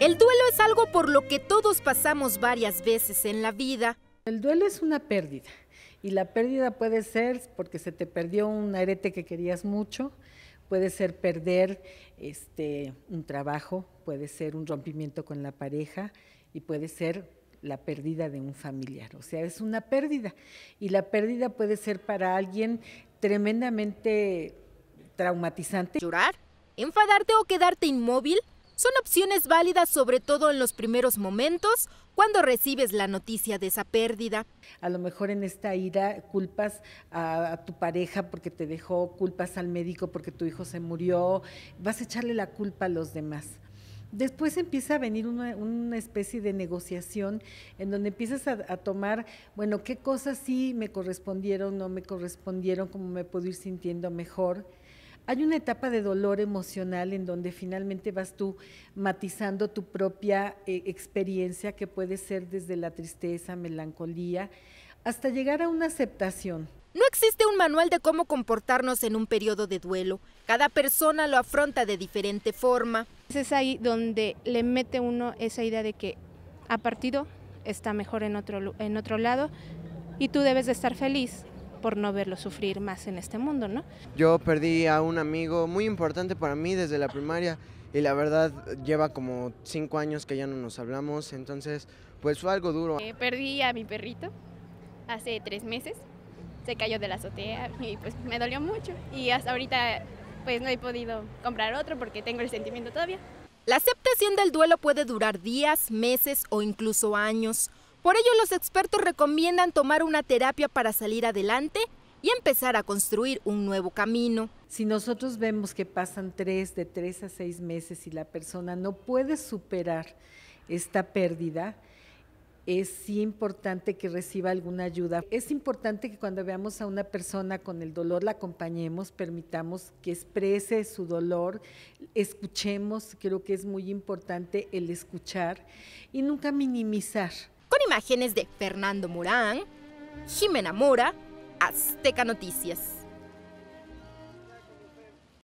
El duelo es algo por lo que todos pasamos varias veces en la vida. El duelo es una pérdida y la pérdida puede ser porque se te perdió un arete que querías mucho, puede ser perder este, un trabajo, puede ser un rompimiento con la pareja y puede ser la pérdida de un familiar. O sea, es una pérdida y la pérdida puede ser para alguien tremendamente traumatizante. ¿Llorar? ¿Enfadarte o quedarte inmóvil? son opciones válidas sobre todo en los primeros momentos cuando recibes la noticia de esa pérdida. A lo mejor en esta ira culpas a, tu pareja porque te dejó, culpas al médico porque tu hijo se murió, vas a echarle la culpa a los demás. Después empieza a venir una, especie de negociación en donde empiezas a, a, tomar, bueno, qué cosas sí me correspondieron, no me correspondieron, cómo me puedo ir sintiendo mejor hay una etapa de dolor emocional en donde finalmente vas tú matizando tu propia eh, experiencia, que puede ser desde la tristeza, melancolía, hasta llegar a una aceptación. No existe un manual de cómo comportarnos en un periodo de duelo. Cada persona lo afronta de diferente forma. Es ahí donde le mete uno esa idea de que ha partido está mejor en otro, en otro lado y tú debes de estar feliz por no verlo sufrir más en este mundo, ¿no? Yo perdí a un amigo muy importante para mí desde la primaria y la verdad lleva como cinco años que ya no nos hablamos, entonces pues fue algo duro. Eh, perdí a mi perrito hace tres meses, se cayó de la azotea y pues me dolió mucho y hasta ahorita pues no he podido comprar otro porque tengo el sentimiento todavía. La aceptación del duelo puede durar días, meses o incluso años. Por ello, los expertos recomiendan tomar una terapia para salir adelante y empezar a construir un nuevo camino. Si nosotros vemos que pasan tres, de tres a seis meses y la persona no puede superar esta pérdida, es importante que reciba alguna ayuda. Es importante que cuando veamos a una persona con el dolor la acompañemos, permitamos que exprese su dolor, escuchemos, creo que es muy importante el escuchar y nunca minimizar. Imágenes de Fernando Morán, Jimena Mora, Azteca Noticias.